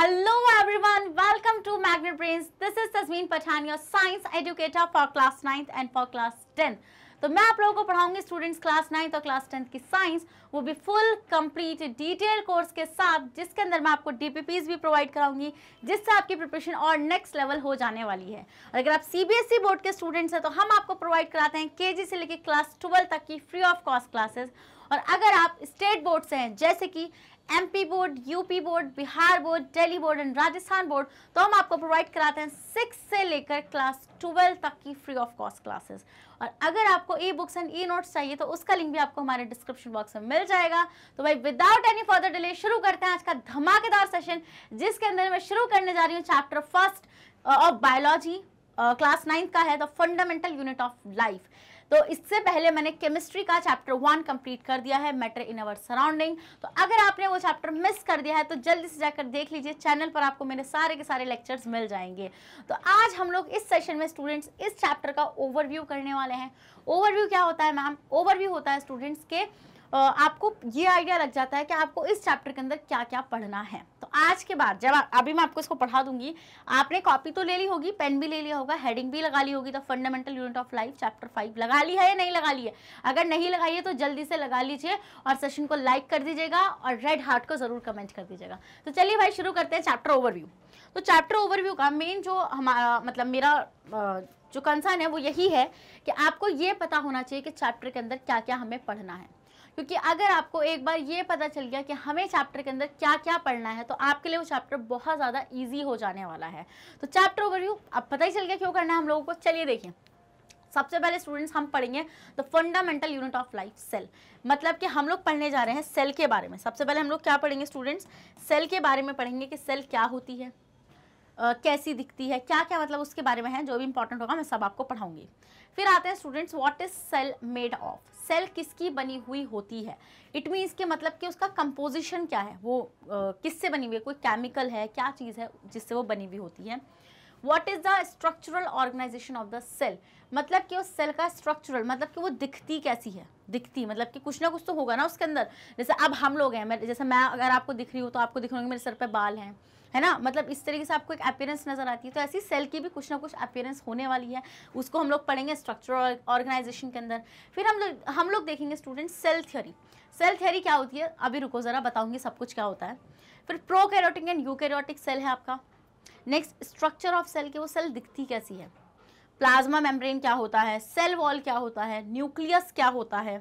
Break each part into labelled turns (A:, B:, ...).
A: Hello everyone welcome to Magnet Brains this is Tasmin Pathan, your science educator for class 9th and for class 10th. तो मैं आप लोगों को पढ़ाऊंगी students class ninth और class tenth की science वो भी फुल कंप्लीट डिटेल कोर्स के साथ जिसके अंदर मैं आपको डीपीपीज भी प्रोवाइड कराऊंगी जिससे आपकी प्रिपरेशन और नेक्स्ट लेवल हो जाने वाली है और अगर आप सी बोर्ड e के स्टूडेंट्स हैं तो हम आपको प्रोवाइड कराते हैं के से लेकर क्लास ट्वेल्व तक की फ्री ऑफ कॉस्ट क्लासेस और अगर आप स्टेट बोर्ड से हैं जैसे कि MP board UP board Bihar board Delhi board and Rajasthan board तो हम आपको प्रोवाइड कराते हैं सिक्स से लेकर क्लास ट्वेल्व तक की फ्री ऑफ कॉस्ट क्लासेस और अगर आपको e books and e notes चाहिए तो उसका लिंक भी आपको हमारे डिस्क्रिप्शन बॉक्स में मिल जाएगा तो भाई विदाउट एनी फर्दर डिले शुरू करते हैं आज का धमाकेदार सेशन जिसके अंदर मैं शुरू करने जा रही हूँ chapter first of biology class ninth का है the fundamental unit of life तो इससे पहले मैंने केमिस्ट्री का चैप्टर वन कंप्लीट कर दिया है मैटर इन अवर सराउंडिंग तो अगर आपने वो चैप्टर मिस कर दिया है तो जल्दी से जाकर देख लीजिए चैनल पर आपको मेरे सारे के सारे लेक्चर्स मिल जाएंगे तो आज हम लोग इस सेशन में स्टूडेंट्स इस चैप्टर का ओवरव्यू करने वाले हैं ओवरव्यू क्या होता है मैम ओवरव्यू होता है स्टूडेंट्स के आपको ये आइडिया लग जाता है कि आपको इस चैप्टर के अंदर क्या क्या पढ़ना है आज के बाद जब अभी मैं आपको इसको पढ़ा दूंगी आपने कॉपी तो ले ली होगी पेन भी ले लिया होगा हेडिंग भी लगा ली होगी the fundamental unit of life chapter five लगा ली है या नहीं लगा ली है अगर नहीं लगाई है तो जल्दी से लगा लीजिए और सेशन को लाइक कर दीजिएगा और रेड हार्ट को जरूर कमेंट कर दीजिएगा तो चलिए भाई शुरू करते हैं चैप्टर ओवरव्यू तो चैप्टर ओवरव्यू का मेन जो हमारा मतलब मेरा जो कंसर्न है वो यही है कि आपको ये पता होना चाहिए कि चैप्टर के अंदर क्या क्या हमें पढ़ना है क्योंकि अगर आपको एक बार ये पता चल गया कि हमें चैप्टर के अंदर क्या क्या पढ़ना है तो आपके लिए वो चैप्टर बहुत ज़्यादा ईजी हो जाने वाला है तो चैप्टर ओवरव्यू अब पता ही चल गया क्यों करना है हम लोगों को चलिए देखिए सबसे पहले स्टूडेंट्स हम पढ़ेंगे the fundamental unit of life cell मतलब कि हम लोग पढ़ने जा रहे हैं सेल के बारे में सबसे पहले हम लोग क्या पढ़ेंगे स्टूडेंट्स सेल के बारे में पढ़ेंगे कि सेल क्या होती है कैसी दिखती है क्या क्या मतलब उसके बारे में है जो भी इंपॉर्टेंट होगा मैं सब आपको पढ़ाऊंगी फिर आते हैं students what is cell made of cell किसकी बनी हुई होती है इट मीन्स के मतलब कि उसका कंपोजिशन क्या है वो किससे बनी हुई है कोई केमिकल है क्या चीज़ है जिससे वो बनी हुई होती है what is the structural organisation of the cell मतलब कि उस सेल का स्ट्रक्चरल मतलब कि वो दिखती कैसी है दिखती मतलब कि कुछ ना कुछ तो होगा ना उसके अंदर जैसे अब हम लोग हैं मैं जैसे मैं अगर आपको दिख रही हूँ तो आपको दिख रही होंगे मेरे सर पर बाल हैं है ना मतलब इस तरीके से आपको एक अपेयरेंस नज़र आती है तो ऐसी सेल की भी कुछ ना कुछ अपेयरेंस होने वाली है उसको हम लोग पढ़ेंगे स्ट्रक्चरल ऑर्गेनाइजेशन के अंदर फिर हम लोग हम लोग देखेंगे student cell theory cell theory क्या होती है अभी रुको ज़रा बताऊंगी सब कुछ क्या होता है फिर कैरोटिक एंड कैरोटिक सेल है आपका नेक्स्ट स्ट्रक्चर ऑफ सेल की वो सेल दिखती कैसी है प्लाज्मा मेम्ब्रेन क्या होता है सेल वॉल क्या होता है न्यूक्लियस क्या होता है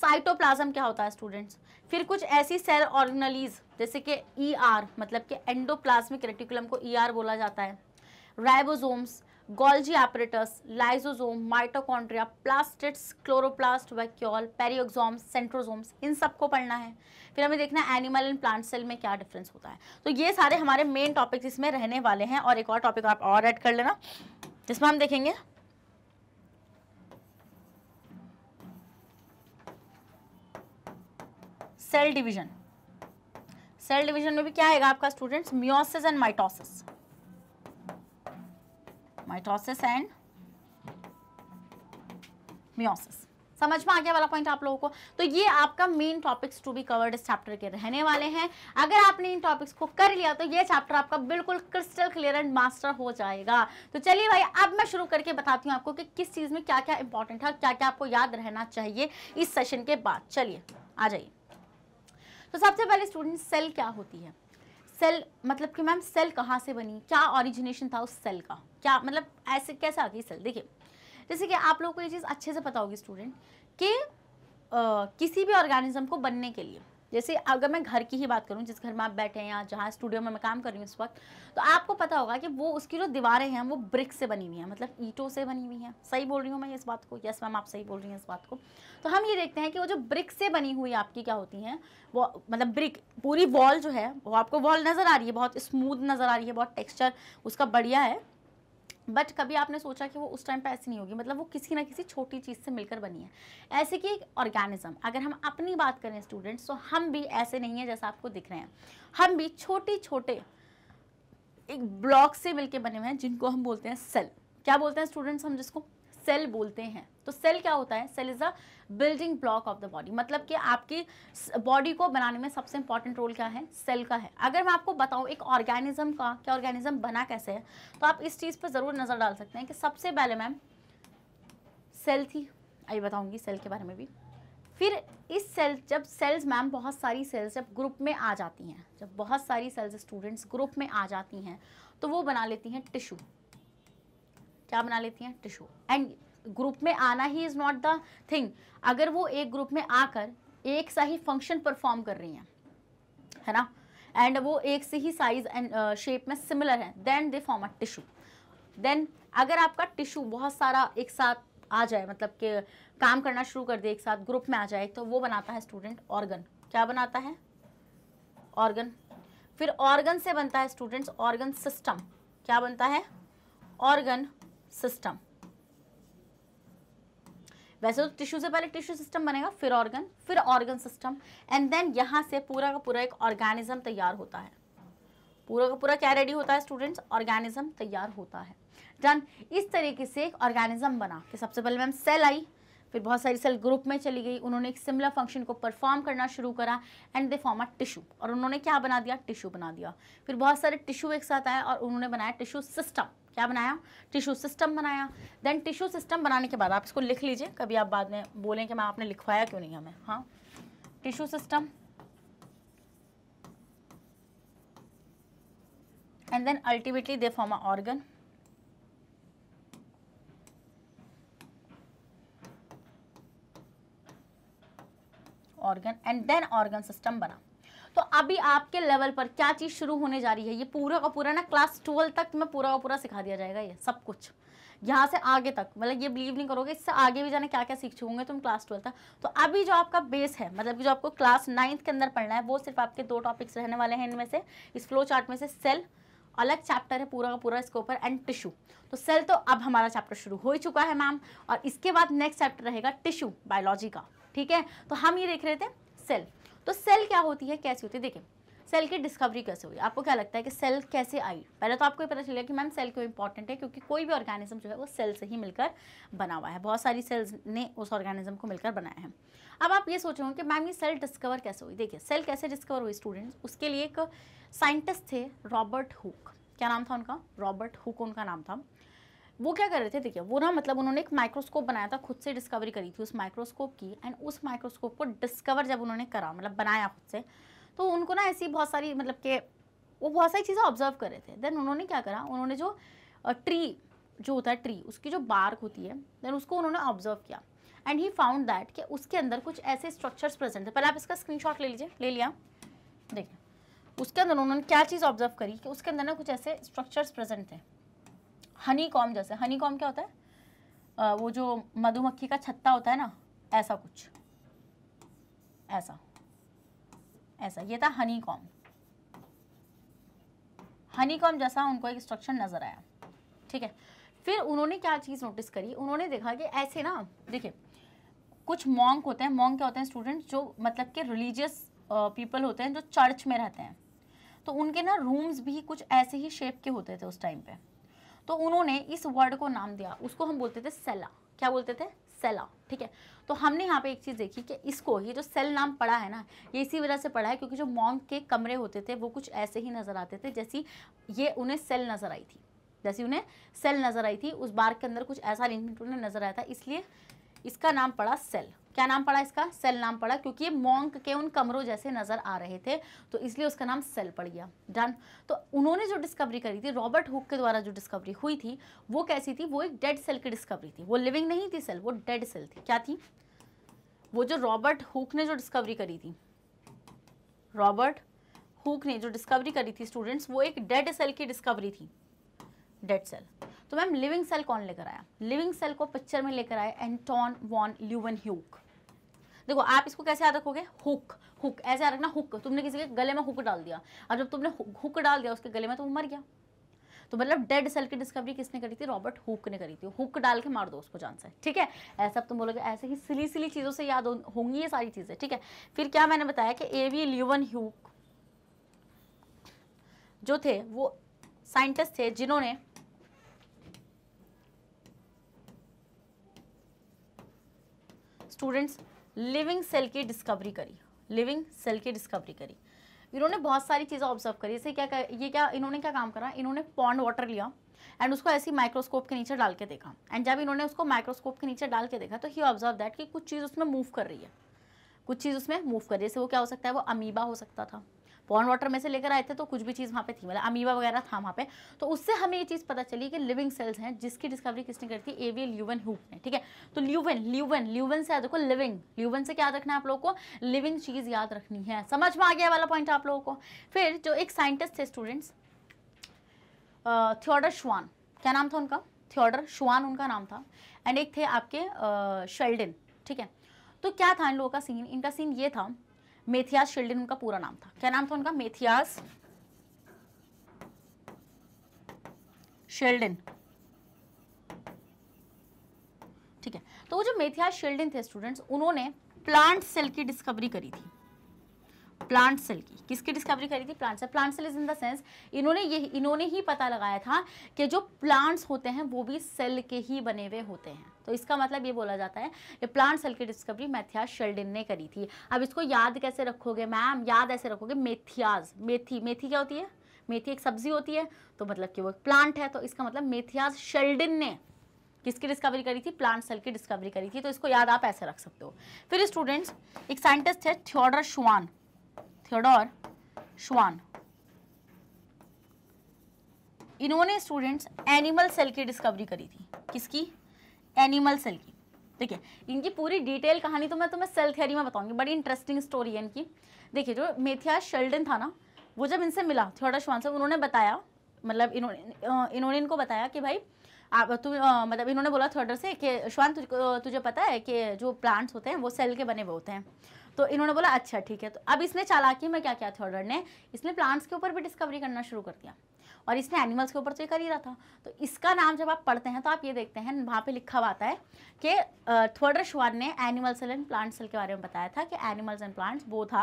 A: साइटोप्लाज्म क्या होता है स्टूडेंट्स फिर कुछ ऐसी सेल ऑर्गनलीज जैसे कि ई e आर मतलब कि एंडोप्लाज्मिक रेटिकुलम को ई e आर बोला जाता है ribosomes Golgi apparatus lysosome mitochondria plastids chloroplast vacuole peroxisomes centrosomes इन सबको पढ़ना है फिर हमें देखना है एनिमल एंड प्लांट सेल में क्या डिफरेंस होता है तो ये सारे हमारे मेन टॉपिक्स इसमें रहने वाले हैं और एक और टॉपिक आप और ऐड कर लेना जिसमें हम देखेंगे सेल डिवीजन सेल डिवीजन में भी क्या आएगा आपका students meiosis and mitosis mitosis and meiosis समझ में आ गया वाला पॉइंट आप लोगों को तो ये आपका main topics to be covered इस चैप्टर के रहने वाले हैं अगर आपने इन टॉपिक्स को कर लिया तो ये चैप्टर आपका बिल्कुल क्रिस्टल क्लियर एंड मास्टर हो जाएगा तो चलिए भाई अब मैं शुरू करके बताती हूँ आपको कि किस चीज़ में क्या क्या इंपॉर्टेंट है क्या क्या आपको याद रहना चाहिए इस सेशन के बाद चलिए आ जाइए तो सबसे पहले स्टूडेंट सेल क्या होती है सेल मतलब कि मैम सेल कहाँ से बनी क्या ऑरिजिनेशन था उस सेल का क्या मतलब ऐसे कैसे आ गई सेल देखिए जैसे कि आप लोग को ये चीज़ अच्छे से पता होगी स्टूडेंट कि किसी भी ऑर्गेनिज्म को बनने के लिए जैसे अगर मैं घर की ही बात करूँ जिस घर में आप बैठे हैं या जहाँ स्टूडियो में मैं काम कर रही हूँ इस वक्त तो आपको पता होगा कि वो उसकी जो दीवारें हैं वो ब्रिक से बनी हुई हैं मतलब ईटों से बनी हुई हैं सही बोल रही हूँ मैं इस बात को यस मैम आप सही बोल रही हैं इस बात को तो हम ये देखते हैं कि वो जो ब्रिक से बनी हुई आपकी क्या होती हैं वो मतलब ब्रिक पूरी वॉल जो है वो आपको वॉल नज़र आ रही है बहुत स्मूथ नज़र आ रही है बहुत टेक्स्चर उसका बढ़िया है बट कभी आपने सोचा कि वो उस टाइम पे ऐसी नहीं होगी मतलब वो किसी ना किसी छोटी चीज़ से मिलकर बनी है ऐसे कि एक ऑर्गेनिज्म अगर हम अपनी बात करें स्टूडेंट्स तो हम भी ऐसे नहीं हैं जैसा आपको दिख रहे हैं हम भी छोटे छोटे एक ब्लॉक से मिलकर बने हुए हैं जिनको हम बोलते हैं सेल क्या बोलते हैं स्टूडेंट्स हम जिसको सेल बोलते हैं तो सेल क्या होता है cell is a building block of the body मतलब कि आपकी बॉडी को बनाने में सबसे इंपॉर्टेंट रोल क्या है सेल का है अगर मैं आपको बताऊं एक ऑर्गेनिज्म का क्या ऑर्गेनिज्म बना कैसे है तो आप इस चीज़ पर ज़रूर नज़र डाल सकते हैं कि सबसे पहले मैम सेल थी आई बताऊंगी सेल के बारे में भी फिर इस सेल जब सेल्स मैम बहुत सारी सेल्स जब ग्रुप में आ जाती हैं जब बहुत सारी सेल्स स्टूडेंट्स ग्रुप में आ जाती हैं तो वो बना लेती हैं टिश्यू क्या बना लेती हैं टिश्यू एंड ग्रुप में आना ही इज़ नॉट द थिंग अगर वो एक ग्रुप में आकर एक सा ही फंक्शन परफॉर्म कर रही हैं है ना एंड वो एक से ही साइज एंड शेप में सिमिलर है then they form a tissue then अगर आपका टिश्यू बहुत सारा एक साथ आ जाए मतलब कि काम करना शुरू कर दे एक साथ ग्रुप में आ जाए तो वो बनाता है स्टूडेंट ऑर्गन क्या बनाता है ऑर्गन फिर ऑर्गन से बनता है स्टूडेंट्स ऑर्गन सिस्टम क्या बनता है ऑर्गन सिस्टम वैसे तो टिश्यू से पहले टिश्यू सिस्टम बनेगा फिर ऑर्गन फिर ऑर्गन सिस्टम एंड देन यहाँ से पूरा का पूरा एक ऑर्गेनिज्म तैयार होता है पूरा का पूरा क्या रेडी होता है स्टूडेंट्स ऑर्गेनिज्म तैयार होता है डन इस तरीके से एक ऑर्गेनिज्म बना कि सबसे पहले मैम सेल आई फिर बहुत सारी सेल ग्रुप में चली गई उन्होंने एक सिमिलर फंक्शन को परफॉर्म करना शुरू करा and they form a tissue और उन्होंने क्या बना दिया टिश्यू बना दिया फिर बहुत सारे टिश्यू एक साथ आए और उन्होंने बनाया टिश्यू सिस्टम क्या बनाया टिश्यू सिस्टम बनाया देन टिश्यू सिस्टम बनाने के बाद आप इसको लिख लीजिए कभी आप बाद में बोलें कि मैं आपने लिखवाया क्यों नहीं हमें हाँ tissue system and then ultimately they form a organ organ and then organ system बना तो अभी आपके लेवल पर क्या चीज़ शुरू होने जा रही है ये पूरा का पूरा ना क्लास ट्वेल्व तक तुम्हें पूरा का पूरा सिखा दिया जाएगा ये सब कुछ यहाँ से आगे तक मतलब ये बिलीव नहीं करोगे इससे आगे भी जाने क्या क्या सीख चुके तुम क्लास ट्वेल्थ तक तो अभी जो आपका बेस है मतलब जो आपको क्लास नाइन्थ के अंदर पढ़ना है वो सिर्फ आपके दो टॉपिक्स रहने वाले हैं इनमें से इस फ्लो चार्ट में से सेल अलग चैप्टर है पूरा का पूरा इसके ऊपर एंड टिश्यू तो सेल तो अब हमारा चैप्टर शुरू हो ही चुका है मैम और इसके बाद नेक्स्ट चैप्टर रहेगा टिश्यू बायोलॉजी का ठीक है तो हम ये देख रहे थे सेल तो सेल क्या होती है कैसी होती है देखिए सेल की डिस्कवरी कैसे हुई आपको क्या लगता है कि सेल कैसे आई पहले तो आपको ये पता चलेगा कि मैम सेल क्यों इंपॉर्टेंट है क्योंकि कोई भी ऑर्गेनिज्म जो है वो सेल से ही मिलकर बना हुआ है बहुत सारी सेल्स ने उस ऑर्गेनिज्म को मिलकर बनाया है अब आप ये सोच रहे हो कि मैम ये सेल डिस्कवर कैसे हुई देखिए सेल कैसे डिस्कवर हुई स्टूडेंट्स उसके लिए एक साइंटिस्ट थे रॉबर्ट हुक क्या नाम था उनका रॉबर्ट हुक उनका नाम था वो क्या कर रहे थे देखिए वो ना मतलब उन्होंने एक माइक्रोस्कोप बनाया था खुद से डिस्कवरी करी थी उस माइक्रोस्कोप की एंड उस माइक्रोस्कोप को डिस्कवर जब उन्होंने करा मतलब बनाया खुद से तो उनको ना ऐसी बहुत सारी मतलब के वो बहुत सारी चीज़ें ऑब्जर्व कर रहे थे देन उन्होंने क्या करा उन्होंने जो ट्री जो होता है ट्री उसकी जो बार्क होती है देन उसको उन्होंने ऑब्जर्व किया एंड ही फाउंड दैट कि उसके अंदर कुछ ऐसे स्ट्रक्चर्स प्रेजेंट थे पहले आप इसका स्क्रीनशॉट ले लीजिए ले लिया देखिए उसके अंदर उन्होंने क्या चीज़ ऑब्जर्व करी कि उसके अंदर ना कुछ ऐसे स्ट्रक्चर्स प्रेजेंट थे हनी कॉम जैसे हनी कॉम क्या होता है आ, वो जो मधुमक्खी का छत्ता होता है ना ऐसा कुछ ऐसा ऐसा ये था हनी कॉम हनी कॉम जैसा उनको एक स्ट्रक्चर नज़र आया ठीक है फिर उन्होंने क्या चीज़ नोटिस करी उन्होंने देखा कि ऐसे ना देखिए कुछ मॉन्ग होते हैं मॉन्ग क्या होते हैं स्टूडेंट जो मतलब के रिलीजियस पीपल होते हैं जो चर्च में रहते हैं तो उनके ना रूम्स भी कुछ ऐसे ही शेप के होते थे उस टाइम पे तो उन्होंने इस वर्ड को नाम दिया उसको हम बोलते थे सेला क्या बोलते थे सेला ठीक है तो हमने यहाँ पे एक चीज़ देखी कि इसको ये जो सेल नाम पड़ा है ना ये इसी वजह से पड़ा है क्योंकि जो मॉन्ग के कमरे होते थे वो कुछ ऐसे ही नज़र आते थे जैसी ये उन्हें सेल नज़र आई थी जैसी उन्हें सेल नज़र आई थी उस बार के अंदर कुछ ऐसा अरेंजमेंट उन्हें नज़र आया था इसलिए इसका नाम पड़ा सेल क्या नाम पड़ा इसका सेल नाम पड़ा क्योंकि ये मॉन्क के उन कमरों जैसे नज़र आ रहे थे तो इसलिए उसका नाम सेल पड़ गया डन तो उन्होंने जो डिस्कवरी करी थी रॉबर्ट हुक के द्वारा जो डिस्कवरी हुई थी वो कैसी थी वो एक डेड सेल की डिस्कवरी थी वो लिविंग नहीं थी सेल वो डेड सेल थी क्या थी वो जो रॉबर्ट हुक ने जो डिस्कवरी करी थी रॉबर्ट हुक ने जो डिस्कवरी करी थी स्टूडेंट्स वो एक डेड सेल की डिस्कवरी थी डेड सेल तो मैम लिविंग सेल कौन लेकर आया लिविंग सेल को पिक्चर में लेकर आया एंटोन वॉन ल्यूवन ह्यूक देखो आप इसको कैसे याद रखोगे हुक हुक ऐसे याद रखना हुक तुमने किसी के गले में हुक डाल दिया और जब तुमने हुक डाल दिया उसके गले में तो वो मर गया तो मतलब डेड सेल की डिस्कवरी किसने करी थी रॉबर्ट हुक ने करी थी हुक डाल के मार दो उसको जान से ठीक है ऐसा अब तुम बोलोगे ऐसे ही सिली सिली चीज़ों से याद होंगी ये सारी चीज़ें ठीक है फिर क्या मैंने बताया कि ए वी ल्यूवन हुक जो थे वो साइंटिस्ट थे जिन्होंने स्टूडेंट्स लिविंग सेल की डिस्कवरी करी लिविंग सेल की डिस्कवरी करी इन्होंने बहुत सारी चीज़ें ऑब्जर्व करी जैसे क्या ये क्या इन्होंने क्या काम करा इन्होंने पॉन्ड वाटर लिया एंड उसको ऐसी माइक्रोस्कोप के नीचे डाल के देखा एंड जब इन्होंने उसको माइक्रोस्कोप के नीचे डाल के देखा तो ही ऑब्जर्व दैट कि कुछ चीज़ उसमें मूव कर रही है कुछ चीज़ उसमें मूव कर रही है जैसे वो क्या हो सकता है वो अमीबा हो सकता था पॉन वाटर में से लेकर आए थे तो कुछ भी चीज़ वहाँ पे थी मतलब अमीबा वगैरह था वहाँ पे तो उससे हमें ये चीज़ पता चली कि लिविंग सेल्स हैं जिसकी डिस्कवरी किसने करी थी एवी ल्यूवन हुप ने ठीक है तो ल्यूवन ल्यूवन ल्यूवन से देखो लिविंग ल्यूवन से क्या रखना है आप लोगों को लिविंग चीज़ याद रखनी है समझ में आ गया वाला पॉइंट आप लोगों को फिर जो एक साइंटिस्ट थे स्टूडेंट्स थियोडर श्वान क्या नाम था उनका थियोडर श्वान उनका नाम था एंड एक थे आपके शेल्डन ठीक है तो क्या था इन लोगों का सीन इनका सीन ये था मेथियास शिल्डिन उनका पूरा नाम था क्या नाम था उनका मेथियास शेल्डिन ठीक है तो वो जो मेथियास शेल्डिन थे स्टूडेंट्स उन्होंने प्लांट सेल की डिस्कवरी करी थी प्लांट सेल की किसकी डिस्कवरी करी थी plant cell plant cell is in the sense इन्होंने ये इन्होंने ही पता लगाया था कि जो प्लांट्स होते हैं वो भी सेल के ही बने हुए होते हैं तो इसका मतलब ये बोला जाता है ये प्लांट सेल की डिस्कवरी मैथियाज शेल्डिन ने करी थी अब इसको याद कैसे रखोगे मैम याद ऐसे रखोगे मेथियाज मेथी मेथी क्या होती है मेथी एक सब्जी होती है तो मतलब कि वो एक प्लांट है तो इसका मतलब मेथियाज शेल्डिन ने किसकी डिस्कवरी करी थी प्लांट सेल की डिस्कवरी करी थी तो इसको याद आप ऐसे रख सकते हो फिर स्टूडेंट्स एक साइंटिस्ट है थियोडर श्वान थियोडोर श्वान इन्होंने स्टूडेंट्स एनिमल सेल की डिस्कवरी करी थी किसकी एनिमल सेल की ठीक है इनकी पूरी डिटेल कहानी तो मैं तुम्हें सेल थियरी में बताऊंगी बड़ी इंटरेस्टिंग स्टोरी है इनकी देखिए जो मेथिया शेल्डन था ना वो जब इनसे मिला थियोडर से उन्होंने बताया मतलब इन्होंने इन्होंने इनको बताया कि भाई आप तुम मतलब इन्होंने बोला थियोडर से कि श्वान तुझे पता है कि जो प्लांट्स होते हैं वो सेल के बने हुए होते हैं तो इन्होंने बोला अच्छा ठीक है तो अब इसने चालाकी में क्या किया थियोडर ने इसने प्लांट्स के ऊपर भी डिस्कवरी करना शुरू कर दिया और इसने एनिमल्स के ऊपर तो ये कर ही रहा था तो इसका नाम जब आप पढ़ते हैं तो आप ये देखते हैं वहाँ पे लिखा हुआ आता है कि थर्डर्श शुआन ने animal cell and plant cell के बारे में बताया था कि एनिमल्स एंड प्लांट्स बोथ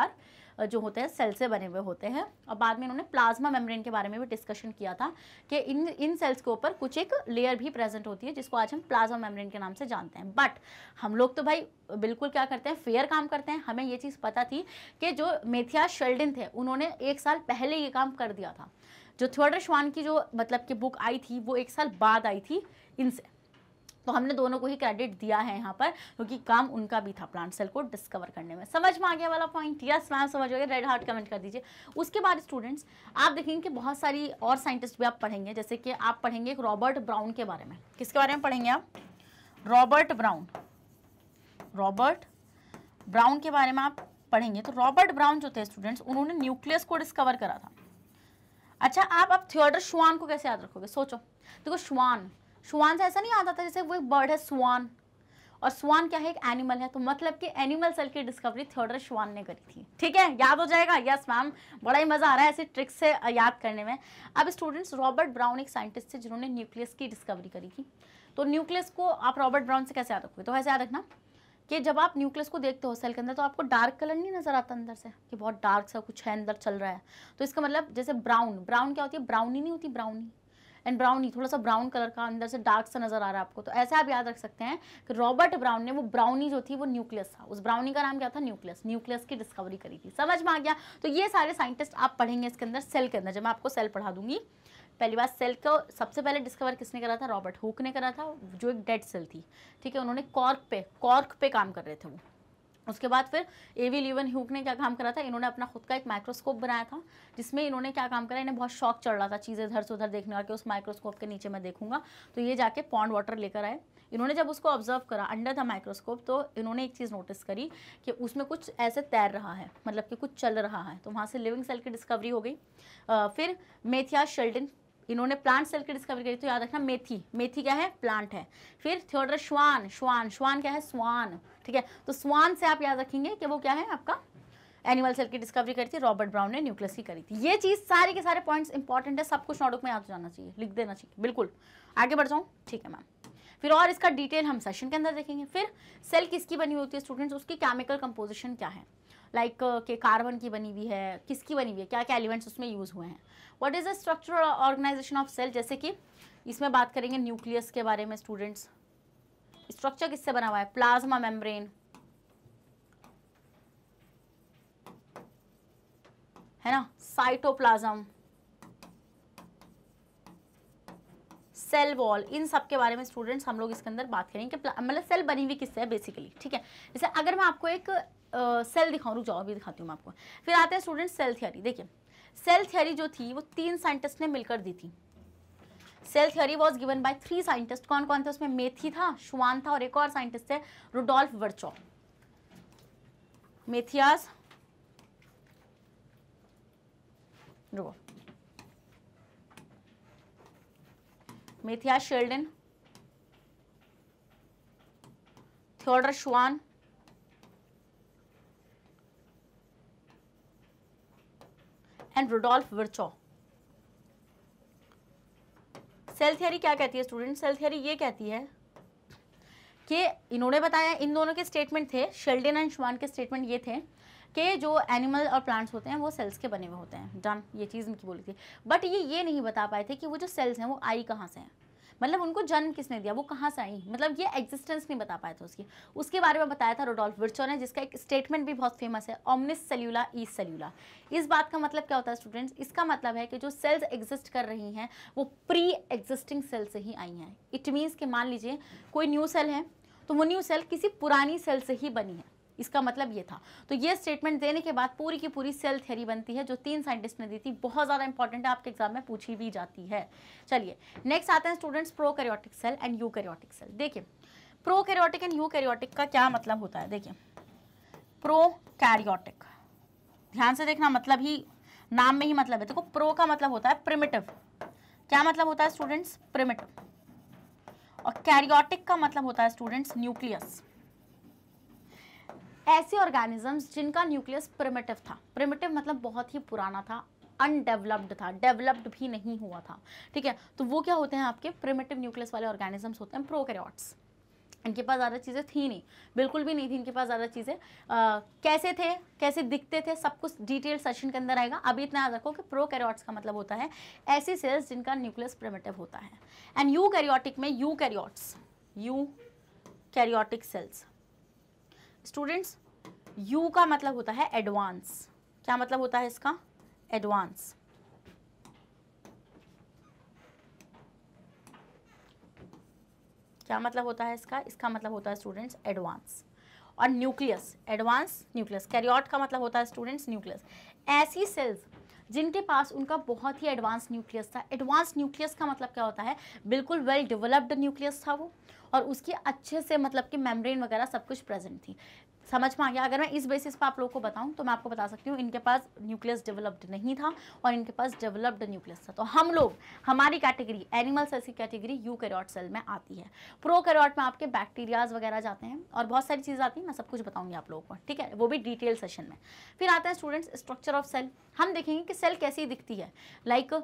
A: जो होते हैं सेल से बने हुए होते हैं और बाद में इन्होंने प्लाज्मा मेम्ब्रेन के बारे में भी डिस्कशन किया था कि इन इन सेल्स के ऊपर कुछ एक लेयर भी प्रेजेंट होती है जिसको आज हम प्लाज्मा मेम्ब्रेन के नाम से जानते हैं बट हम लोग तो भाई बिल्कुल क्या करते हैं फेयर काम करते हैं हमें ये चीज़ पता थी कि जो मेथिया शेल्डिन थे उन्होंने एक साल पहले ये काम कर दिया था जो थियोडर श्वान की जो मतलब कि बुक आई थी वो एक साल बाद आई थी इनसे तो हमने दोनों को ही क्रेडिट दिया है यहाँ पर क्योंकि तो काम उनका भी था प्लांट सेल को डिस्कवर करने में समझ में आ गया वाला पॉइंट यस मैम समझ गया रेड हार्ट कमेंट कर दीजिए उसके बाद स्टूडेंट्स आप देखेंगे कि बहुत सारी और साइंटिस्ट भी आप पढ़ेंगे जैसे कि आप पढ़ेंगे रॉबर्ट ब्राउन के बारे में किसके बारे में पढ़ेंगे आप रॉबर्ट ब्राउन रॉबर्ट ब्राउन के बारे में आप पढ़ेंगे तो रॉबर्ट ब्राउन जो थे स्टूडेंट्स उन्होंने न्यूक्लियस को डिस्कवर करा था अच्छा आप अब थियोडर श्वान को कैसे याद रखोगे सोचो देखो श्वान श्वान से ऐसा नहीं याद आता जैसे वो एक बर्ड है स्वान और स्वान क्या है एक एनिमल है तो मतलब कि एनिमल सेल की डिस्कवरी थियोडर श्वान ने करी थी ठीक है याद हो जाएगा यस मैम बड़ा ही मज़ा आ रहा है ऐसे ट्रिक्स से याद करने में अब स्टूडेंट्स रॉबर्ट ब्राउन एक साइंटिस्ट थे जिन्होंने न्यूक्लियस की डिस्कवरी करी थी तो न्यूक्लियस को आप रॉबर्ट ब्राउन से कैसे याद रखोगे तो वैसे याद रखना कि जब आप न्यूक्लियस को देखते हो सेल के अंदर तो आपको डार्क कलर नहीं नज़र आता अंदर से कि बहुत डार्क सा कुछ है अंदर चल रहा है तो इसका मतलब जैसे ब्राउन ब्राउन क्या होती है ब्राउनी नहीं होती ब्राउनी एंड ब्राउनी थोड़ा सा ब्राउन कलर का अंदर से डार्क सा नजर आ रहा है आपको तो ऐसे आप याद रख सकते हैं कि रॉबर्ट ब्राउन ने वो ब्राउनी जो थी वो न्यूक्लियस था उस ब्राउनी का नाम क्या था न्यूक्लियस न्यूक्लियस की डिस्कवरी करी थी समझ में आ गया तो ये सारे साइंटिस्ट आप पढ़ेंगे इसके अंदर सेल के अंदर जब मैं आपको सेल पढ़ा दूंगी पहली बार सेल को सबसे पहले डिस्कवर किसने करा था रॉबर्ट हुक ने करा था जो एक डेड सेल थी ठीक है उन्होंने कॉर्क पे कॉर्क पे काम कर रहे थे वो उसके बाद फिर ए वी लीवन ह्यूक ने क्या काम करा था इन्होंने अपना खुद का एक माइक्रोस्कोप बनाया था जिसमें इन्होंने क्या काम करा इन्हें बहुत शौक चढ़ रहा था चीज़ें इधर से उधर देखने का कि उस माइक्रोस्कोप के नीचे मैं देखूंगा तो ये जाके पॉन्ड वाटर लेकर आए इन्होंने जब उसको ऑब्जर्व करा अंडर द माइक्रोस्कोप तो इन्होंने एक चीज़ नोटिस करी कि उसमें कुछ ऐसे तैर रहा है मतलब कि कुछ चल रहा है तो वहाँ से लिविंग सेल की डिस्कवरी हो गई फिर मेथिया शेल्डन इन्होंने प्लांट सेल की डिस्कवरी करी तो याद रखना मेथी मेथी क्या है प्लांट है फिर थियोडर श्वान श्वान श्वान क्या है स्वान ठीक है तो स्वान से आप याद रखेंगे कि वो क्या है आपका एनिमल सेल की डिस्कवरी करी थी रॉबर्ट ब्राउन ने न्यूक्लियस की करी थी ये चीज़ सारे के सारे पॉइंट्स इंपॉर्टेंट है सब कुछ नोटबुक में याद जाना चाहिए लिख देना चाहिए बिल्कुल आगे बढ़ जाऊँ ठीक है मैम फिर और इसका डिटेल हम सेशन के अंदर देखेंगे फिर सेल किसकी बनी होती है स्टूडेंट्स उसकी केमिकल कंपोजिशन क्या है लाइक like, uh, के कार्बन की बनी हुई है किसकी बनी हुई है क्या क्या एलिमेंट्स उसमें यूज़ हुए हैं what is the structural organisation of cell जैसे कि इसमें बात करेंगे न्यूक्लियस के बारे में स्टूडेंट्स स्ट्रक्चर किससे बना हुआ है प्लाज्मा मेम्ब्रेन है ना साइटोप्लाज्म सेल वॉल इन सब के बारे में स्टूडेंट्स हम लोग इसके अंदर बात करेंगे कि मतलब सेल बनी हुई किससे है बेसिकली ठीक है जैसे अगर मैं आपको एक सेल दिखाऊँ जाओ अभी दिखाती हूँ मैं आपको फिर आते हैं स्टूडेंट सेल थियरी देखिए सेल थियरी जो थी वो तीन साइंटिस्ट ने मिलकर दी थी cell theory was given by three scientist कौन कौन थे उसमें मेथी था शुआन था और एक और साइंटिस्ट थे रुडोल्फ वर्चो मेथियास रुको Matthias Schleiden Theodor Schwann and Rudolf Virchow cell theory क्या कहती है स्टूडेंट सेल थियरी ये कहती है कि इन्होंने बताया इन दोनों के स्टेटमेंट थे शेल्डन एंड शुमान के स्टेटमेंट ये थे कि जो एनिमल और प्लांट्स होते हैं वो सेल्स के बने हुए होते हैं डन ये चीज़ इनकी बोली थी बट ये ये नहीं बता पाए थे कि वो जो सेल्स हैं वो आई कहाँ से हैं मतलब उनको जन्म किसने दिया वो कहाँ से आई मतलब ये एग्जिस्टेंस नहीं बता पाया था उसकी उसके बारे में बताया था रोडोल्फ बिर्चो ने जिसका एक स्टेटमेंट भी बहुत फेमस है ऑमनिस सेल्यूला ई सेल्यूला इस बात का मतलब क्या होता है स्टूडेंट्स इसका मतलब है कि जो सेल्स एग्जिस्ट कर रही हैं वो प्री एग्जिस्टिंग सेल से ही आई हैं इट मीन्स कि मान लीजिए कोई न्यू सेल है तो वो न्यू सेल किसी पुरानी सेल से ही बनी है इसका मतलब ये था तो ये स्टेटमेंट देने के बाद पूरी की पूरी सेल थ्योरी बनती है जो तीन साइंटिस्ट ने दी थी बहुत ज़्यादा इंपॉर्टेंट है आपके एग्जाम में पूछी भी जाती है चलिए नेक्स्ट आते हैं students prokaryotic cell and eukaryotic cell देखिए prokaryotic and eukaryotic का क्या मतलब होता है देखिए प्रो कैरियोटिक ध्यान से देखना मतलब ही नाम में ही मतलब है देखो प्रो का मतलब होता है प्रिमिटिव क्या मतलब होता है स्टूडेंट्स प्रिमिटिव और कैरियोटिक का मतलब होता है स्टूडेंट्स न्यूक्लियस ऐसे ऑर्गेनिजम्स जिनका न्यूक्लियस प्रिमेटिव था प्रिमेटिव मतलब बहुत ही पुराना था अनडेवलप्ड था डेवलप्ड भी नहीं हुआ था ठीक है तो वो क्या होते हैं आपके प्रिमेटिव न्यूक्लियस वाले ऑर्गेनिजम्स होते हैं प्रोकैरियोट्स इनके पास ज़्यादा चीज़ें थी नहीं बिल्कुल भी नहीं थी इनके पास ज़्यादा चीज़ें कैसे थे कैसे दिखते थे सब कुछ डिटेल सेशन के अंदर आएगा अभी इतना याद रखो कि प्रो कैरियोट्स का मतलब होता है ऐसी सेल्स जिनका न्यूक्लियस प्रिमेटिव होता है एंड यू कैरियोटिक में eukaryotes eukaryotic cells students eu का मतलब होता है एडवांस क्या मतलब होता है इसका एडवांस क्या मतलब होता है इसका इसका मतलब होता है स्टूडेंट्स एडवांस और न्यूक्लियस एडवांस न्यूक्लियस कैरियोट का मतलब होता है स्टूडेंट्स न्यूक्लियस ऐसी सेल्स जिनके पास उनका बहुत ही एडवांस न्यूक्लियस था एडवांस न्यूक्लियस का मतलब क्या होता है बिल्कुल वेल डेवलप्ड न्यूक्लियस था वो और उसकी अच्छे से मतलब कि मेम्ब्रेन वगैरह सब कुछ प्रेजेंट थी समझ में आ गया अगर मैं इस बेसिस पर आप लोगों को बताऊँ तो मैं आपको बता सकती हूँ इनके पास न्यूक्लियस डेवलप्ड नहीं था और इनके पास डेवलप्ड न्यूक्लियस था तो हम लोग हमारी कैटेगरी एनिमल सेल्स की कैटेगरी यू सेल में आती है प्रो में आपके बैक्टीरियाज वगैरह जाते हैं और बहुत सारी चीज़ें आती हैं मैं सब कुछ बताऊँगी आप लोगों को ठीक है वो भी डिटेल सेशन में फिर आते हैं स्टूडेंट्स स्ट्रक्चर ऑफ सेल हम देखेंगे कि सेल कैसी दिखती है लाइक like,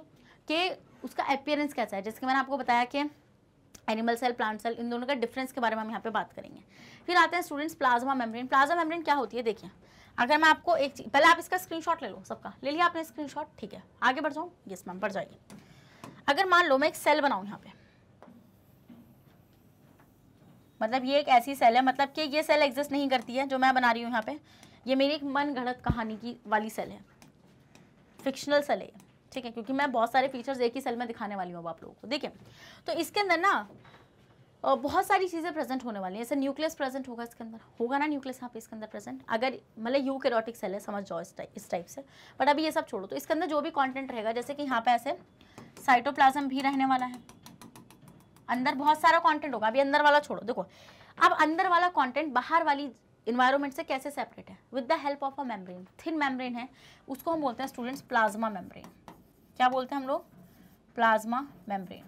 A: के उसका अपियरेंस कैसा है जैसे कि मैंने आपको बताया कि एनिमल सेल प्लांट सेल इन दोनों का डिफरेंस के बारे में हम यहाँ पे बात करेंगे फिर आते हैं students plasma membrane plasma membrane क्या होती है देखिए अगर मैं आपको एक चीज पहले आप इसका स्क्रीनशॉट ले लो सबका ले लिया आपने स्क्रीनशॉट ठीक है आगे बढ़ जाऊँ यस मैम बढ़ जाइए अगर मान लो मैं एक सेल बनाऊँ यहाँ पे मतलब ये एक ऐसी सेल है मतलब कि ये सेल एग्जिस्ट नहीं करती है जो मैं बना रही हूँ यहाँ पे ये मेरी एक मन गढ़त कहानी की वाली सेल है फिक्शनल सेल है ठीक है क्योंकि मैं बहुत सारे फीचर्स एक ही सेल में दिखाने वाली हूँ आप लोगों को देखिए तो इसके अंदर ना बहुत सारी चीज़ें प्रेजेंट होने वाली हैं जैसे न्यूक्लियस प्रेजेंट होगा इसके अंदर होगा ना न्यूक्लियस यहाँ पे इसके अंदर प्रेजेंट अगर मतलब यू कैरोटिक सेल है समझ जाओ इस टाइप इस टाइप से बट अभी ये सब छोड़ो तो इसके अंदर जो भी कंटेंट रहेगा जैसे कि यहाँ पे ऐसे साइटोप्लाज्म भी रहने वाला है अंदर बहुत सारा कॉन्टेंट होगा अभी अंदर वाला छोड़ो देखो अब अंदर वाला कॉन्टेंट बाहर वाली इन्वायरमेंट से कैसे सेपरेट है with the help of a membrane thin membrane है उसको हम बोलते हैं स्टूडेंट्स प्लाज्मा मेम्ब्रेन क्या बोलते हैं हम लोग प्लाज्मा मेम्ब्रेन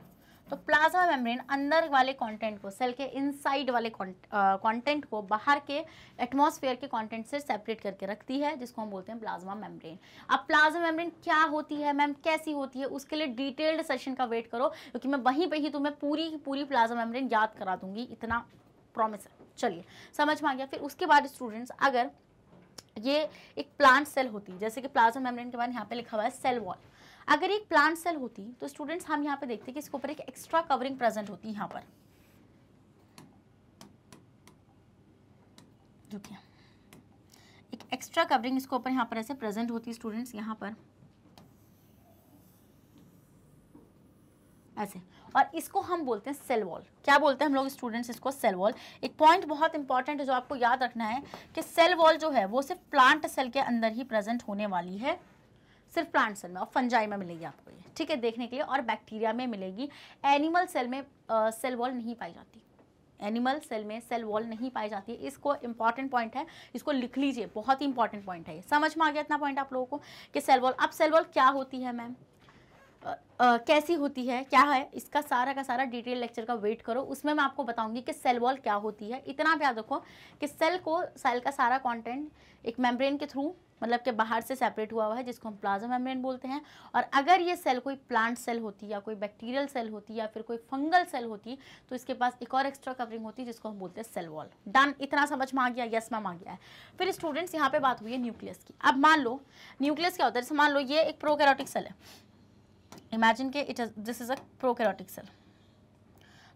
A: तो प्लाज्मा मेम्ब्रेन अंदर वाले कंटेंट को सेल के इनसाइड वाले कंटेंट को बाहर के एटमॉस्फेयर के कंटेंट से सेपरेट करके रखती है जिसको हम बोलते हैं प्लाज्मा मेम्ब्रेन अब प्लाज्मा मेम्ब्रेन क्या होती है मैम कैसी होती है उसके लिए डिटेल्ड सेशन का वेट करो क्योंकि मैं वहीं पर ही तुम्हें पूरी पूरी प्लाज्मा मेम्ब्रेन याद करा दूंगी इतना प्रॉमिस चलिए समझ में आ गया फिर उसके बाद स्टूडेंट्स अगर ये एक प्लांट सेल होती है जैसे कि प्लाज्मा मेम्ब्रेन के बाद यहाँ पे लिखा हुआ है सेल वॉल अगर एक प्लांट सेल होती तो स्टूडेंट्स हम यहाँ पे देखते कि इसके ऊपर एक एक्स्ट्रा कवरिंग प्रेजेंट होती यहाँ पर एक एक्स्ट्रा कवरिंग इसके ऊपर यहाँ पर ऐसे प्रेजेंट होती है स्टूडेंट्स यहाँ पर ऐसे और इसको हम बोलते हैं सेल वॉल क्या बोलते हैं हम लोग स्टूडेंट्स इसको सेल वॉल एक पॉइंट बहुत इंपॉर्टेंट है जो आपको याद रखना है कि सेल वॉल जो है वो सिर्फ प्लांट सेल के अंदर ही प्रेजेंट होने वाली है सिर्फ प्लांट सेल में और फंजाई में मिलेगी आपको ये ठीक है देखने के लिए और बैक्टीरिया में मिलेगी एनिमल सेल में आ, सेल वॉल नहीं पाई जाती एनिमल सेल में सेल वॉल नहीं पाई जाती है इसको इंपॉर्टेंट पॉइंट है इसको लिख लीजिए बहुत ही इंपॉर्टेंट पॉइंट है समझ में आ गया इतना पॉइंट आप लोगों को कि सेल वॉल अब सेल वॉल क्या होती है मैम आ, आ, कैसी होती है क्या है इसका सारा का सारा डिटेल लेक्चर का वेट करो उसमें मैं आपको बताऊंगी कि सेल वॉल क्या होती है इतना भी याद रखो कि सेल को सेल का सारा कंटेंट एक मेम्ब्रेन के थ्रू मतलब के बाहर से सेपरेट हुआ हुआ है जिसको हम प्लाज्मा मेम्ब्रेन बोलते हैं और अगर ये सेल कोई प्लांट सेल होती या कोई बैक्टीरियल सेल होती या फिर कोई फंगल सेल होती तो इसके पास एक और एक्स्ट्रा कवरिंग होती है जिसको हम बोलते हैं सेल वॉल डन इतना समझ में आ गया यस मैम आ गया है फिर स्टूडेंट्स यहाँ पे बात हुई है न्यूक्लियस की अब मान लो न्यूक्लियस क्या होता है जैसे मान लो ये एक प्रोकैरोटिक सेल है इमेजिन के it is this is a prokaryotic cell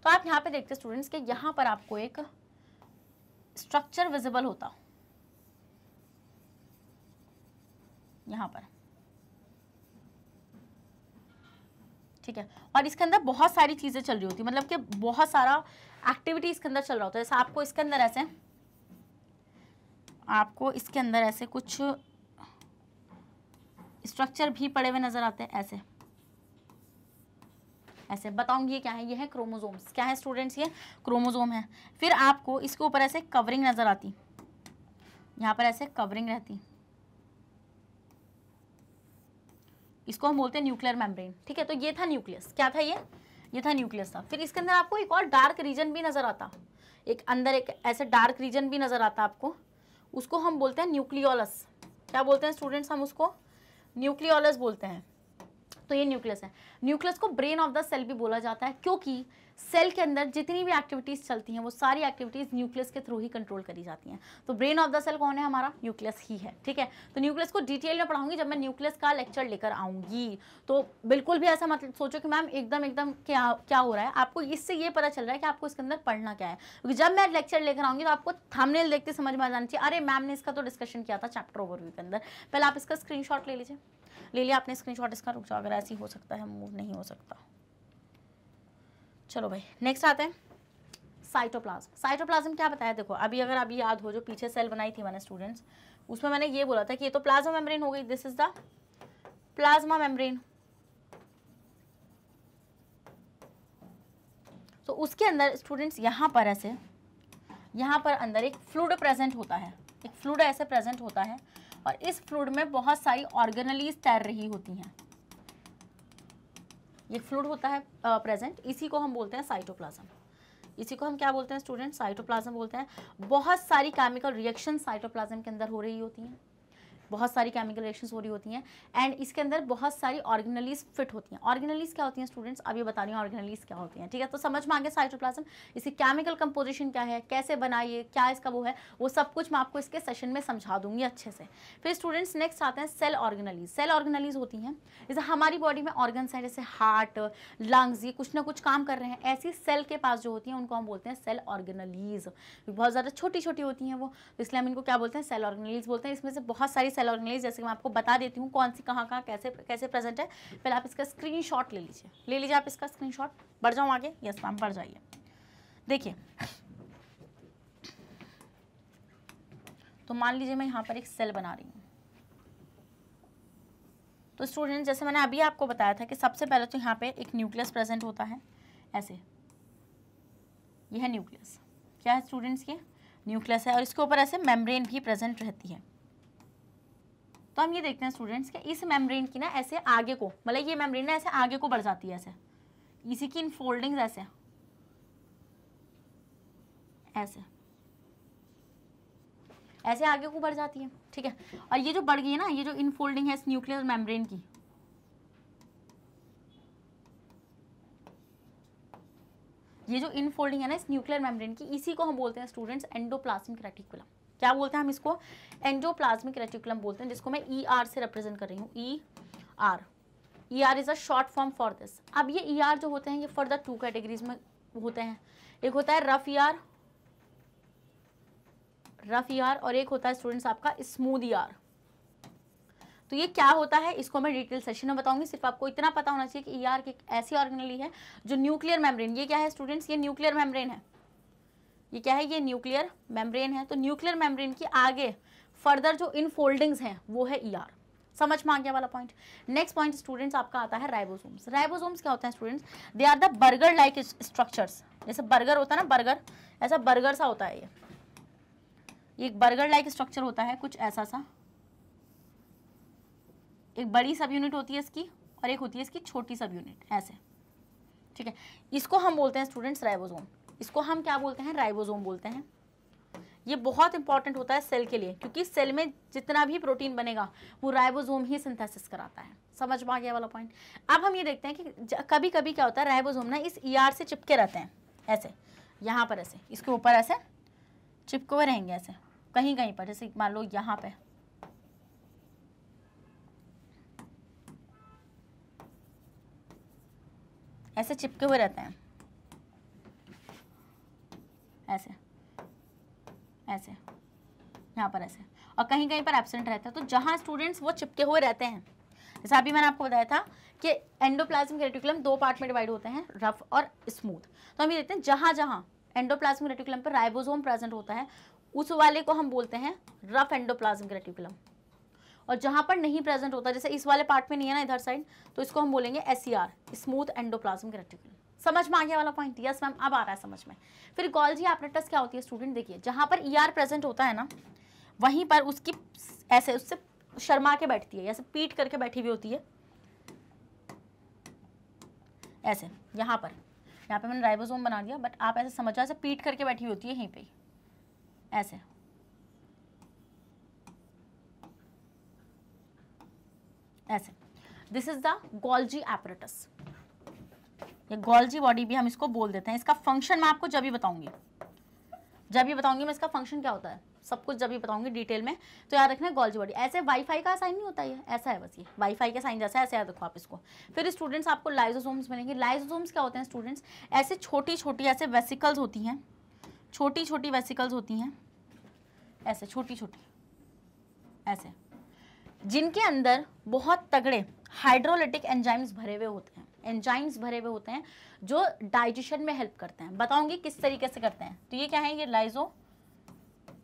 A: तो आप यहाँ पे देखते स्टूडेंट्स के यहाँ पर आपको एक स्ट्रक्चर विजिबल होता यहाँ पर ठीक है और इसके अंदर बहुत सारी चीज़ें चल रही होती मतलब कि बहुत सारा एक्टिविटी इसके अंदर चल रहा होता है जैसे आपको इसके अंदर ऐसे आपको इसके अंदर ऐसे कुछ स्ट्रक्चर भी पड़े हुए नज़र आते हैं ऐसे ऐसे बताऊंगी क्या है ये है क्रोमोजोम्स क्या है स्टूडेंट्स ये क्रोमोजोम है फिर आपको इसके ऊपर ऐसे कवरिंग नज़र आती यहाँ पर ऐसे कवरिंग रहती इसको हम बोलते हैं न्यूक्लियर मेम्ब्रेन ठीक है तो ये था न्यूक्लियस क्या था ये ये था न्यूक्लियस था फिर इसके अंदर आपको एक और डार्क रीजन भी नज़र आता एक अंदर एक ऐसे डार्क रीजन भी नज़र आता आपको उसको हम बोलते हैं न्यूक्लियोलस क्या बोलते हैं स्टूडेंट्स हम उसको न्यूक्लियोलस बोलते हैं तो ये न्यूक्लियस है न्यूक्लियस को ब्रेन ऑफ द सेल भी बोला जाता है क्योंकि सेल के अंदर जितनी भी एक्टिविटीज़ चलती हैं वो सारी एक्टिविटीज़ न्यूक्लियस के थ्रू ही कंट्रोल करी जाती हैं तो ब्रेन ऑफ द सेल कौन है हमारा न्यूक्लियस ही है ठीक है तो न्यूक्लियस को डिटेल में पढ़ाऊंगी जब मैं न्यूक्लियस का लेक्चर लेकर आऊंगी तो बिल्कुल भी ऐसा मतलब सोचो कि मैम एकदम एकदम क्या क्या हो रहा है आपको इससे ये पता चल रहा है कि आपको इसके अंदर पढ़ना क्या है क्योंकि जब मैं लेक्चर लेकर आऊंगी तो आपको थमनेल देखते समझ में आ जाना चाहिए अरे मैम ने इसका तो डिस्कशन किया था चैप्टर ओवरव्यू के अंदर पहले आप इसका स्क्रीन ले लीजिए ले लिया आपने स्क्रीनशॉट इसका रुक जाओ अगर ऐसे हो सकता है मूव नहीं हो सकता चलो भाई नेक्स्ट आते हैं साइटोप्लाज्म साइटोप्लाज्म क्या बताया देखो अभी अगर अभी याद हो जो पीछे सेल बनाई थी मैंने स्टूडेंट्स उसमें मैंने ये बोला था कि ये तो प्लाज्मा मेम्ब्रेन हो गई this is the plasma membrane तो उसके अंदर स्टूडेंट्स यहाँ पर ऐसे यहाँ पर अंदर एक फ्लूड प्रेजेंट होता है एक फ्लूड ऐसे प्रेजेंट होता है और इस फ्लूड में बहुत सारी ऑर्गेनलीज तैर रही होती हैं ये फ्लूड होता है प्रेजेंट इसी को हम बोलते हैं साइटोप्लाज्म इसी को हम क्या बोलते हैं स्टूडेंट साइटोप्लाज्म बोलते हैं बहुत सारी केमिकल रिएक्शन साइटोप्लाज्म के अंदर हो रही होती हैं बहुत सारी केमिकल रिएक्शन हो रही होती हैं एंड इसके अंदर बहुत सारी ऑर्गेनलीज फिट होती हैं ऑर्गेनलीज क्या होती हैं स्टूडेंट्स अभी बता रही हूँ ऑर्गेनलीज क्या होती हैं ठीक है तो समझ में आगे साइटोप्लाजम इसकी केमिकल कंपोजिशन क्या है कैसे बनाइए क्या इसका वो है वो सब कुछ मैं आपको इसके सेशन में समझा दूंगी अच्छे से फिर स्टूडेंट्स नेक्स्ट आते हैं सेल ऑर्गेनलीज सेल ऑर्गेनलीज होती हैं जैसे हमारी बॉडी में ऑर्गन्स हैं जैसे हार्ट लंग्स ये कुछ ना कुछ काम कर रहे हैं ऐसी सेल के पास जो होती हैं उनको हम बोलते हैं सेल ऑर्गेनलीज बहुत ज़्यादा छोटी छोटी होती हैं वो तो इसलिए हम इनको क्या बोलते हैं सेल ऑर्गेनलीज बोलते हैं इसमें से बहुत सारी सेल ऑर्गेनाइज जैसे कि मैं आपको बता देती हूँ कौन सी कहाँ कहाँ कैसे कैसे प्रेजेंट है पहले आप इसका स्क्रीन ले लीजिए ले लीजिए आप इसका स्क्रीन बढ़ जाऊँ आगे यस मैम बढ़ जाइए देखिए तो मान लीजिए मैं यहाँ पर एक सेल बना रही हूँ तो स्टूडेंट जैसे मैंने अभी आपको बताया था कि सबसे पहले तो यहाँ पे एक न्यूक्लियस प्रेजेंट होता है ऐसे यह है न्यूक्लियस क्या है स्टूडेंट्स ये न्यूक्लियस है और इसके ऊपर ऐसे मेम्ब्रेन भी प्रेजेंट रहती है तो हम ये देखते हैं स्टूडेंट्स कि इस मेम्ब्रेन की ना ऐसे आगे को मतलब ये मेम्ब्रेन ना ऐसे आगे को बढ़ जाती है ऐसे इसी की इन फोल्डिंग्स ऐसे ऐसे ऐसे आगे को बढ़ जाती है ठीक है और ये जो बढ़ गई है ना ये जो इन फोल्डिंग है इस न्यूक्लियर मेम्ब्रेन की ये जो इनफोल्डिंग है ना इस न्यूक्लियर मेम्ब्रेन की इसी को हम बोलते हैं स्टूडेंट्स एंडोप्लाज्मिक रेटिकुलम क्या बोलते हैं हम इसको एंडोप्लाज्मिक रेटिकुलम बोलते हैं जिसको मैं ई e ER से रिप्रेजेंट कर रही हूँ E R E R is a short form for this अब ये ई e ER आर जो होते हैं ये फर्दर टू कैटेगरीज में होते हैं एक होता है rough E R rough E R और एक होता है स्टूडेंट्स आपका स्मूद ई आर तो ये क्या होता है इसको मैं डिटेल सेशन में बताऊंगी सिर्फ आपको इतना पता होना चाहिए कि ईआर e ER की ऐसी ऑर्गेनली है जो न्यूक्लियर मेम्ब्रेन ये क्या है स्टूडेंट्स ये न्यूक्लियर मेम्ब्रेन है ये क्या है ये न्यूक्लियर मेम्ब्रेन है तो न्यूक्लियर मेम्ब्रेन की आगे फर्दर जो इन फोल्डिंग्स हैं वो है ई e ER. समझ में आ गया वाला पॉइंट नेक्स्ट पॉइंट स्टूडेंट्स आपका आता है राइबोसोम्स राइबोसोम्स क्या होते हैं students they are the burger like structures जैसे बर्गर होता है ना बर्गर ऐसा बर्गर सा होता है ये ये एक बर्गर लाइक स्ट्रक्चर होता है कुछ ऐसा सा एक बड़ी सब यूनिट होती है इसकी और एक होती है इसकी छोटी सब यूनिट ऐसे ठीक है इसको हम बोलते हैं स्टूडेंट्स राइबोसोम इसको हम क्या बोलते हैं राइबोसोम बोलते हैं ये बहुत इंपॉर्टेंट होता है सेल के लिए क्योंकि सेल में जितना भी प्रोटीन बनेगा वो राइबोसोम ही सिंथेसिस कराता है समझ में आ गया वाला पॉइंट अब हम ये देखते हैं कि कभी कभी क्या होता है राइबोसोम ना इस ई e ER से चिपके रहते हैं ऐसे यहाँ पर ऐसे इसके ऊपर ऐसे चिपके हुए रहेंगे ऐसे कहीं कहीं पर जैसे मान लो यहाँ पे ऐसे चिपके हुए रहते हैं ऐसे ऐसे यहाँ पर ऐसे और कहीं कहीं पर एबसेंट रहता है तो जहाँ स्टूडेंट्स वो चिपके हुए रहते हैं जैसा अभी मैंने आपको बताया था कि एंडोप्लाज्मिक रेटिकुलम दो पार्ट में डिवाइड होते हैं रफ और स्मूथ तो हम ये देखते हैं जहाँ जहाँ एंडोप्लाज्मिक रेटिकुलम पर राइबोसोम प्रेजेंट होता है उस वाले को हम बोलते हैं रफ एंडोप्लाज्मिक रेटिकुलम और जहाँ पर नहीं प्रेजेंट होता जैसे इस वाले पार्ट में नहीं है ना इधर साइड तो इसको हम बोलेंगे एस स्मूथ एंडोप्लाज्मिक रेटिकुलम समझ में आ गया वाला पॉइंट यस मैम अब आ रहा है समझ में फिर गॉल्जी एपरेटस क्या होती है स्टूडेंट देखिए जहाँ पर ई ER प्रेजेंट होता है ना वहीं पर उसकी ऐसे उससे शर्मा के बैठती है ऐसे पीट करके बैठी हुई होती है ऐसे यहाँ पर यहाँ पे मैंने राइबोसोम बना दिया बट आप ऐसे समझो ऐसे पीट करके बैठी हुई होती है यहीं पे ऐसे ऐसे this is the Golgi apparatus या गोल्जी बॉडी भी हम इसको बोल देते हैं इसका फंक्शन मैं आपको जब भी बताऊंगी जब भी बताऊंगी मैं इसका फंक्शन क्या होता है सब कुछ जब भी बताऊंगी डिटेल में तो याद रखना गोल्जी बॉडी ऐसे वाईफाई का साइन नहीं होता है ऐसा है बस ये वाईफाई का साइन जैसा है ऐसे याद रखो आप इसको फिर स्टूडेंट्स आपको लाइजोसोम्स मिलेंगे लाइजोसोम्स क्या होते हैं स्टूडेंट्स ऐसे छोटी छोटी ऐसे वेसिकल्स होती हैं छोटी छोटी वेसिकल्स होती हैं ऐसे छोटी छोटी ऐसे जिनके अंदर बहुत तगड़े हाइड्रोलिटिक एंजाइम्स भरे हुए होते हैं एंजाइम्स भरे हुए होते हैं जो डाइजेशन में हेल्प करते हैं बताऊंगी किस तरीके से करते हैं तो ये क्या है ये लाइजो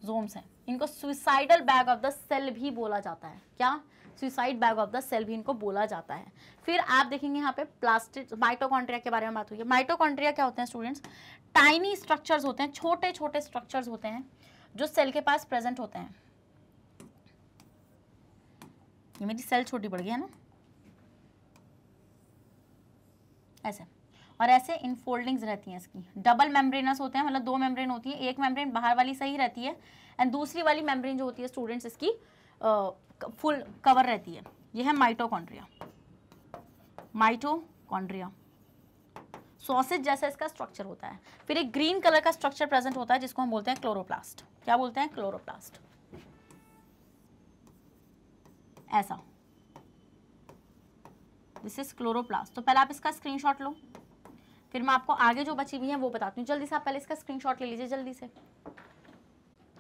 A: जोम्स हैं इनको suicidal bag of the cell भी बोला जाता है क्या suicide bag of the cell भी इनको बोला जाता है फिर आप देखेंगे यहाँ पे प्लास्टिक माइटोकॉन्ट्रिया के बारे में बात हुई है माइटोकॉन्ट्रिया क्या होते हैं स्टूडेंट्स टाइनी स्ट्रक्चर्स होते हैं छोटे छोटे स्ट्रक्चर्स होते हैं जो सेल के पास प्रेजेंट होते हैं ये मेरी सेल छोटी पड़ गई है ना ऐसे और ऐसे इन फोल्डिंग्स रहती हैं इसकी डबल मेम्ब्रेनस होते हैं मतलब दो मेम्ब्रेन होती है एक मेम्ब्रेन बाहर वाली सही रहती है एंड दूसरी वाली मेम्ब्रेन जो होती है स्टूडेंट्स इसकी फुल कवर रहती है यह है माइटोकॉन्ड्रिया माइटोकॉन्ड्रिया सॉसेज जैसा इसका स्ट्रक्चर होता है फिर एक ग्रीन कलर का स्ट्रक्चर प्रेजेंट होता है जिसको हम बोलते हैं क्लोरोप्लास्ट क्या बोलते हैं क्लोरोप्लास्ट ऐसा दिस इज क्लोरोप्लास्ट तो पहले आप इसका स्क्रीनशॉट लो फिर मैं आपको आगे जो बची हुई है वो बताती हूँ जल्दी से आप पहले इसका स्क्रीनशॉट ले लीजिए जल्दी से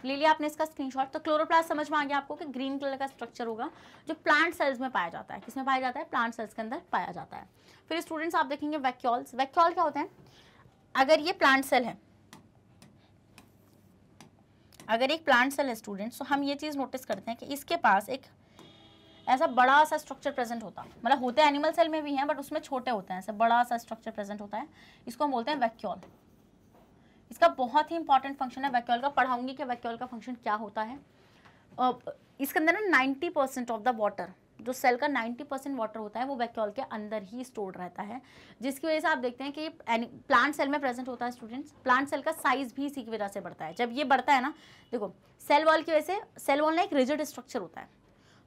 A: ले लिया आपने इसका स्क्रीनशॉट तो क्लोरोप्लास्ट समझ में आ गया आपको कि ग्रीन कलर का स्ट्रक्चर होगा जो प्लांट सेल्स में पाया जाता है किसमें पाया जाता है प्लांट सेल्स के अंदर पाया जाता है फिर स्टूडेंट्स आप देखेंगे वैक्यूल्स वैक्यूल क्या होते हैं अगर ये प्लांट सेल है अगर एक प्लांट सेल है स्टूडेंट्स तो हम ये चीज़ नोटिस करते हैं कि इसके पास एक ऐसा बड़ा सा स्ट्रक्चर प्रेजेंट होता है मतलब होते हैं एनिमल सेल में भी हैं बट उसमें छोटे होते हैं ऐसा बड़ा सा स्ट्रक्चर प्रेजेंट होता है इसको हम बोलते हैं वैक्यूल इसका बहुत ही इंपॉर्टेंट फंक्शन है वैक्यूल का पढ़ाऊंगी कि वैक्यूल का फंक्शन क्या होता है इसके अंदर ना ninety percent of the water जो सेल का 90 परसेंट वाटर होता है वो वैक्यूल के अंदर ही स्टोर रहता है जिसकी वजह से आप देखते हैं कि प्लांट सेल में प्रेजेंट होता है स्टूडेंट्स प्लांट सेल का साइज भी इसी की वजह से बढ़ता है जब ये बढ़ता है ना देखो सेल वॉल की वजह से सेल वॉल ना एक रिजिड स्ट्रक्चर होता है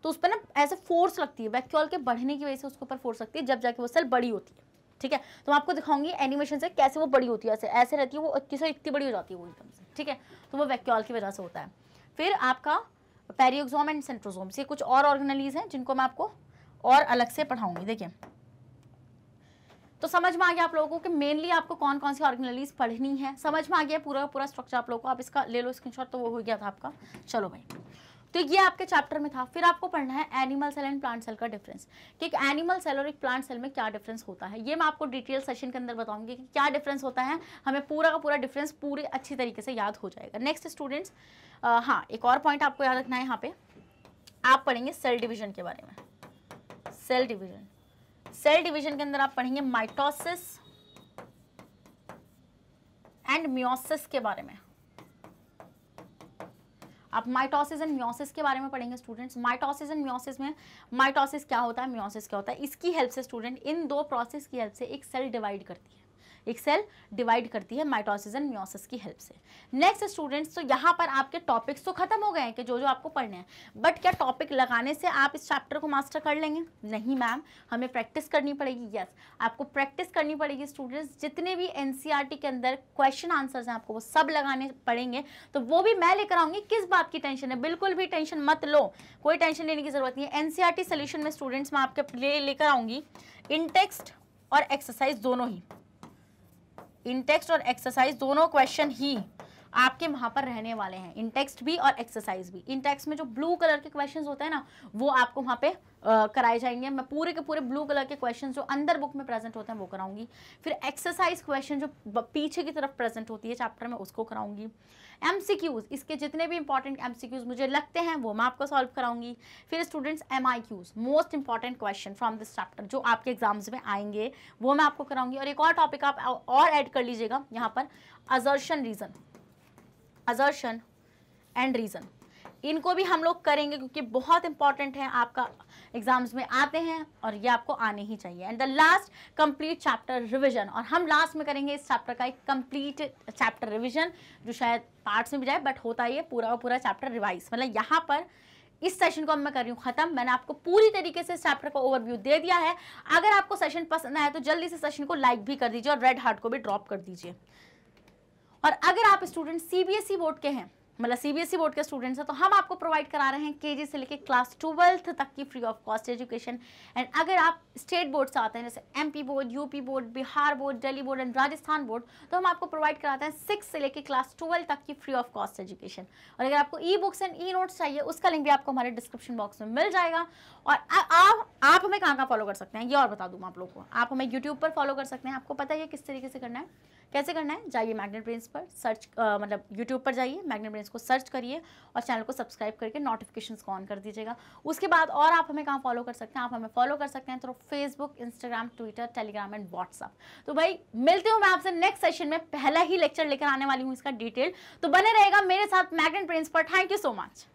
A: तो उस पर ना ऐसे फोर्स लगती है वैक्यूल के बढ़ने की वजह से उसके ऊपर फोर्स लगती है जब जाके वो सेल बड़ी होती है ठीक है तो मैं आपको दिखाऊंगी एनिमेशन से कैसे वो बड़ी होती है ऐसे ऐसे रहती है वो इक्कीस इतनी बड़ी हो जाती है वो एकदम से ठीक है तो वो वैक्यूल की वजह से होता है फिर आपका पेरियोग्जोम एंड सेंट्रोजोम से कुछ और ऑर्गेनलीज हैं जिनको मैं आपको और अलग से पढ़ाऊंगी देखिए तो समझ में आ गया आप लोगों को कि मेनली आपको कौन कौन सी ऑर्गेनलीज पढ़नी है समझ में आ गया पूरा पूरा स्ट्रक्चर आप लोगों को आप इसका ले लो स्क्रीनशॉट तो वो हो गया था आपका चलो भाई तो ये आपके चैप्टर में था फिर आपको पढ़ना है animal cell and plant cell का डिफरेंस कि एक एनिमल सेल और एक प्लांट सेल में क्या डिफरेंस होता है ये मैं आपको डिटेल सेशन के अंदर बताऊंगी कि क्या डिफरेंस होता है हमें पूरा का पूरा डिफरेंस पूरी अच्छी तरीके से याद हो जाएगा नेक्स्ट स्टूडेंट्स हाँ एक और पॉइंट आपको याद रखना है यहाँ पे आप पढ़ेंगे सेल डिविजन के बारे में सेल डिविजन सेल डिविजन के अंदर आप पढ़ेंगे माइटोसिस एंड म्योसिस के बारे में आप माइटोसिस एंड म्योसिस के बारे में पढ़ेंगे स्टूडेंट्स माइटोसिस एंड म्योसिस में माइटोसिस क्या होता है म्योसिस क्या होता है इसकी हेल्प से स्टूडेंट इन दो प्रोसेस की हेल्प से एक सेल डिवाइड करती है एक सेल डिवाइड करती है माइटोसिस एंड म्योसिस की हेल्प से नेक्स्ट स्टूडेंट्स तो यहाँ पर आपके टॉपिक्स तो खत्म हो गए हैं कि जो जो आपको पढ़ने हैं बट क्या टॉपिक लगाने से आप इस चैप्टर को मास्टर कर लेंगे नहीं मैम हमें प्रैक्टिस करनी पड़ेगी यस आपको प्रैक्टिस करनी पड़ेगी स्टूडेंट्स जितने भी एन e के अंदर क्वेश्चन आंसर्स हैं आपको वो सब लगाने पड़ेंगे तो वो भी मैं लेकर आऊँगी किस बात की टेंशन है बिल्कुल भी टेंशन मत लो कोई टेंशन लेने की जरूरत नहीं है एनसीआरटी सोल्यूशन e में स्टूडेंट्स मैं आपके लिए लेकर आऊँगी इन और एक्सरसाइज दोनों ही इंटेक्स्ट और एक्सरसाइज दोनों क्वेश्चन ही आपके वहां पर रहने वाले हैं इनटेक्स्ट भी और एक्सरसाइज भी इनटेक्स्ट में जो ब्लू कलर के क्वेश्चन होते हैं ना वो आपको वहां पे कराए जाएंगे मैं पूरे के पूरे ब्लू कलर के क्वेश्चन जो अंदर बुक में प्रेजेंट होते हैं वो कराऊंगी फिर एक्सरसाइज क्वेश्चन जो पीछे की तरफ प्रेजेंट होती है चैप्टर में उसको कराऊंगी एम इसके जितने भी इंपॉर्टेंट एम मुझे लगते हैं वो मैं आपको सॉल्व कराऊंगी फिर students um most important question from this chapter जो आपके एग्जाम्स में आएंगे वो मैं आपको कराऊंगी और एक और टॉपिक आप और ऐड कर लीजिएगा यहाँ पर assertion reason assertion and reason इनको भी हम लोग करेंगे क्योंकि बहुत इंपॉर्टेंट है आपका एग्जाम्स में आते हैं और ये आपको आने ही चाहिए and the last complete chapter revision और हम लास्ट में करेंगे इस चैप्टर का एक कंप्लीट चैप्टर रिवीजन जो शायद पार्ट्स में भी जाए बट होता है पूरा पूरा चैप्टर रिवाइज मतलब यहाँ पर इस सेशन को अब मैं कर रही हूँ खत्म मैंने आपको पूरी तरीके से इस चैप्टर का ओवरव्यू दे दिया है अगर आपको सेशन पसंद आया तो जल्दी से सेशन को लाइक भी कर दीजिए और रेड हार्ट को भी ड्रॉप कर दीजिए और अगर आप स्टूडेंट सीबीएसई बोर्ड के हैं मतलब सीबीएसई बोर्ड e के स्टूडेंट्स हैं तो हम आपको प्रोवाइड करा रहे हैं केजी से लेके क्लास ट्वेल्थ तक की free of cost education and अगर आप स्टेट बोर्ड से आते हैं जैसे MP board UP board Bihar board Delhi board and Rajasthan board तो हम आपको प्रोवाइड कराते हैं सिक्स से लेकर क्लास ट्वेल्व तक की फ्री ऑफ कॉस्ट एजुकेशन और अगर आपको e books and e notes चाहिए उसका लिंक भी आपको हमारे डिस्क्रिप्शन बॉक्स में मिल जाएगा और आप हमें कहाँ कहाँ फॉलो कर सकते हैं ये और बता दूँ आप लोग को आप हमें यूट्यूब पर फॉलो कर सकते हैं आपको पता है किस तरीके से करना है कैसे करना है जाइए मैग्नेट प्रिंस पर सर्च मतलब यूट्यूब पर जाइए मैग्नेट प्रिंस को सर्च करिए और चैनल को सब्सक्राइब करके नोटिफिकेशन को ऑन कर दीजिएगा उसके बाद और आप हमें कहाँ फॉलो कर सकते हैं आप हमें फॉलो कर सकते हैं through Facebook Instagram Twitter Telegram and WhatsApp तो भाई मिलती हूँ मैं आपसे नेक्स्ट सेशन में पहला ही लेक्चर लेकर आने वाली हूँ इसका डिटेल तो बने रहेगा मेरे साथ मैग्नेट प्रिंस पर थैंक यू सो मच